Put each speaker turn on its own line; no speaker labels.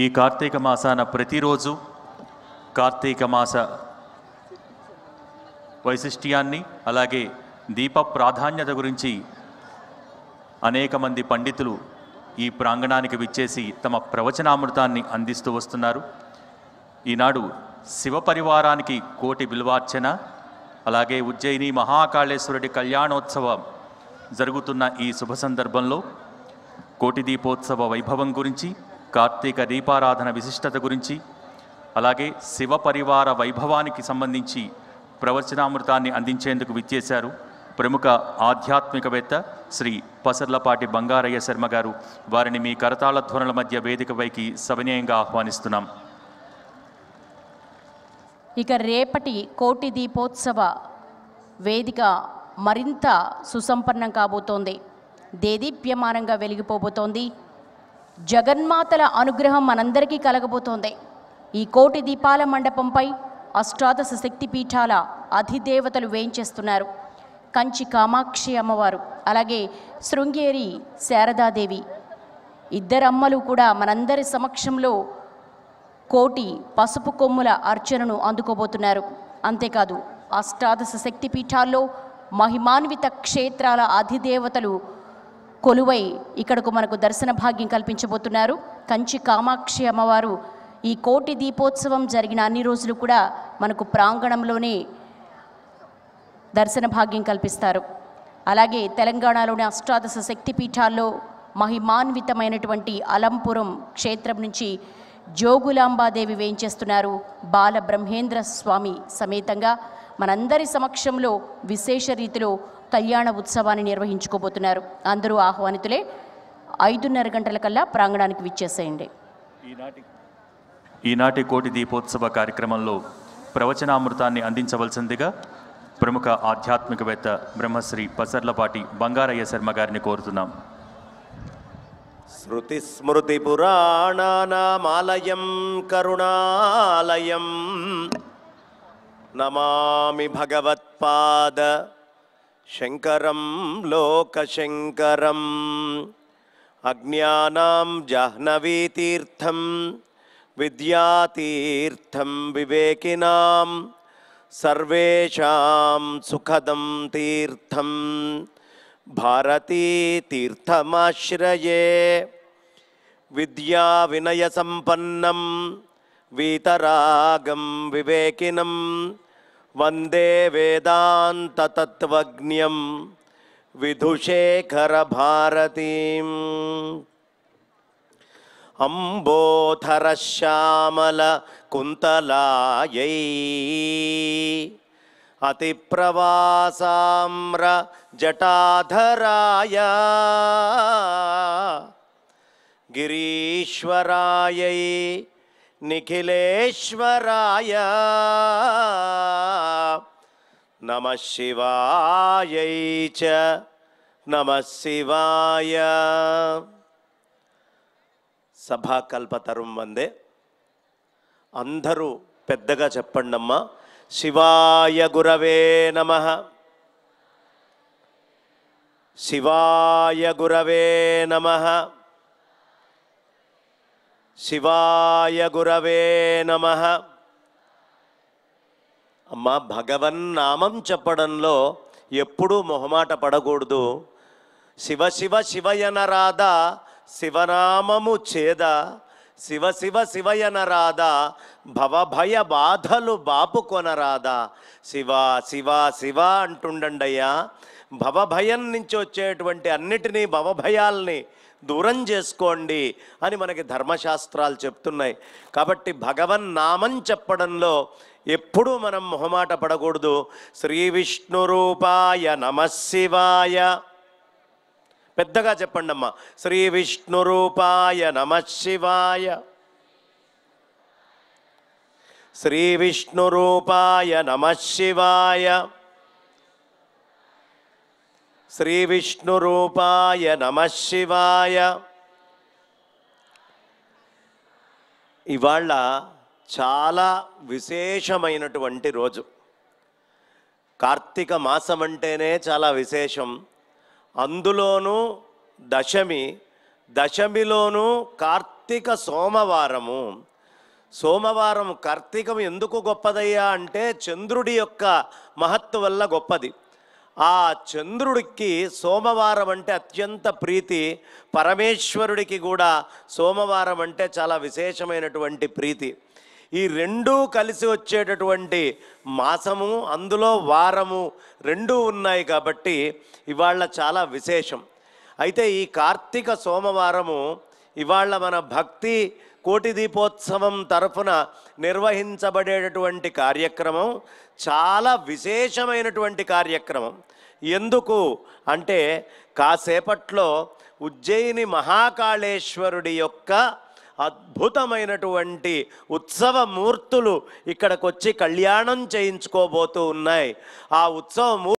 ఈ కార్తీక మాసాన ప్రతిరోజు కార్తీక మాస వైశిష్ట్యాన్ని అలాగే దీప ప్రాధాన్యత గురించి అనేక మంది పండితులు ఈ ప్రాంగణానికి విచ్చేసి తమ ప్రవచనామృతాన్ని అందిస్తూ వస్తున్నారు ఈనాడు శివ పరివారానికి కోటి విలువార్చన అలాగే ఉజ్జయిని మహాకాళేశ్వరుడి కళ్యాణోత్సవం జరుగుతున్న ఈ శుభ సందర్భంలో కోటి దీపోత్సవ వైభవం గురించి కార్తీక దీపారాధన విశిష్టత గురించి అలాగే శివ పరివార వైభవానికి సంబంధించి ప్రవచనామృతాన్ని అందించేందుకు విచ్చేశారు ప్రముఖ ఆధ్యాత్మికవేత్త శ్రీ పసర్లపాటి బంగారయ్య శర్మ గారు వారిని మీ కరతాళ ధ్వనుల మధ్య వేదికపైకి సవినయంగా ఆహ్వానిస్తున్నాం
ఇక రేపటి కోటి దీపోత్సవ వేదిక మరింత సుసంపన్నం కాబోతోంది దేదీప్యమానంగా వెలిగిపోబోతోంది జగన్మాతల అనుగ్రహం మనందరికీ కలగబోతోంది ఈ కోటి దీపాల మండపంపై అష్టాదశ శక్తి పీఠాల అధిదేవతలు వేయించేస్తున్నారు కంచి కామాక్షి అమ్మవారు అలాగే శృంగేరి శారదాదేవి ఇద్దరమ్మలు కూడా మనందరి సమక్షంలో కోటి పసుపు కొమ్ముల అర్చనను అందుకోబోతున్నారు అంతేకాదు అష్టాదశ శక్తి పీఠాల్లో మహిమాన్విత క్షేత్రాల అధిదేవతలు కొలువై ఇక్కడకు మనకు దర్శన భాగ్యం కల్పించబోతున్నారు కంచి కామాక్షి అమ్మవారు ఈ కోటి దీపోత్సవం జరిగిన అన్ని రోజులు కూడా మనకు ప్రాంగణంలోనే దర్శన భాగ్యం కల్పిస్తారు అలాగే తెలంగాణలోని అష్టాదశ శక్తి పీఠాల్లో మహిమాన్వితమైనటువంటి అలంపురం క్షేత్రం నుంచి జోగులాంబాదేవి వేయించేస్తున్నారు బాల బ్రహ్మేంద్ర స్వామి సమేతంగా మనందరి సమక్షంలో విశేష రీతిలో కళ్యాణ ఉత్సవాన్ని నిర్వహించుకోబోతున్నారు అందరూ ఆహ్వానితులే ఐదున్నర గంటల కల్లా ప్రాంగణానికి విచ్చేసేయండి
ఈనాటి కోటి దీపోత్సవ కార్యక్రమంలో ప్రవచనామృతాన్ని అందించవలసిందిగా ప్రముఖ ఆధ్యాత్మికవేత్త బ్రహ్మశ్రీ పసర్లపాటి బంగారయ్య శర్మ గారిని కోరుతున్నాం
స్మృతి పురాణానామాలయం కరుణాలయం नमामि भगवत्पाद शङ्करं लोकशङ्करम् अज्ञानां जाह्नवीतीर्थं विद्यातीर्थं विवेकिनां सर्वेषां सुखदं तीर्थं विद्या विद्याविनयसम्पन्नं वीतरागं विवेकिनं वन्दे वेदान्ततत्त्वज्ञं विधुशेखरभारतीम् अम्बोधरश्यामलकुन्तलायै अतिप्रवासाम्रजटाधराय गिरीश्वरायै నిఖిలేశ్వరాయ నమ శివాయ నమ శివాయ సభాకల్పతరం వందే అందరూ పెద్దగా చెప్పండమ్మా శివాయ గురవే నమ శివాయ గురవే నమ శివాయ గురవే నమ అమ్మ భగవన్నామం చెప్పడంలో ఎప్పుడూ మొహమాట పడకూడదు శివ శివ శివయన రాధ శివనామము చేద శివ శివ శివయన రాధ భవభయ బాధలు బాపు కొనరాదా శివ శివ శివ అంటుండండయ్యా భవభయం నుంచి వచ్చేటువంటి అన్నిటినీ భవభయాల్ని దూరం చేసుకోండి అని మనకి ధర్మశాస్త్రాలు చెప్తున్నాయి కాబట్టి భగవన్ నామం చెప్పడంలో ఎప్పుడూ మనం మొహమాట పడకూడదు శ్రీ విష్ణు రూపాయ శివాయ పెద్దగా చెప్పండి అమ్మా శ్రీ విష్ణు రూపాయ శివాయ శ్రీ విష్ణు రూపాయ శివాయ శ్రీ రూపాయ నమ శివాయ ఇవాళ చాలా విశేషమైనటువంటి రోజు కార్తీక మాసం అంటేనే చాలా విశేషం అందులోనూ దశమి దశమిలోనూ కార్తీక సోమవారము సోమవారం కార్తీకం ఎందుకు గొప్పదయ్యా అంటే చంద్రుడి యొక్క మహత్వ వల్ల గొప్పది ఆ చంద్రుడికి సోమవారం అంటే అత్యంత ప్రీతి పరమేశ్వరుడికి కూడా సోమవారం అంటే చాలా విశేషమైనటువంటి ప్రీతి ఈ రెండూ కలిసి వచ్చేటటువంటి మాసము అందులో వారము రెండూ ఉన్నాయి కాబట్టి ఇవాళ చాలా విశేషం అయితే ఈ కార్తీక సోమవారము ఇవాళ మన భక్తి కోటి దీపోత్సవం తరఫున నిర్వహించబడేటటువంటి కార్యక్రమం చాలా విశేషమైనటువంటి కార్యక్రమం ఎందుకు అంటే కాసేపట్లో ఉజ్జయిని మహాకాళేశ్వరుడి యొక్క అద్భుతమైనటువంటి ఉత్సవ మూర్తులు ఇక్కడికొచ్చి కళ్యాణం చేయించుకోబోతూ ఉన్నాయి ఆ ఉత్సవ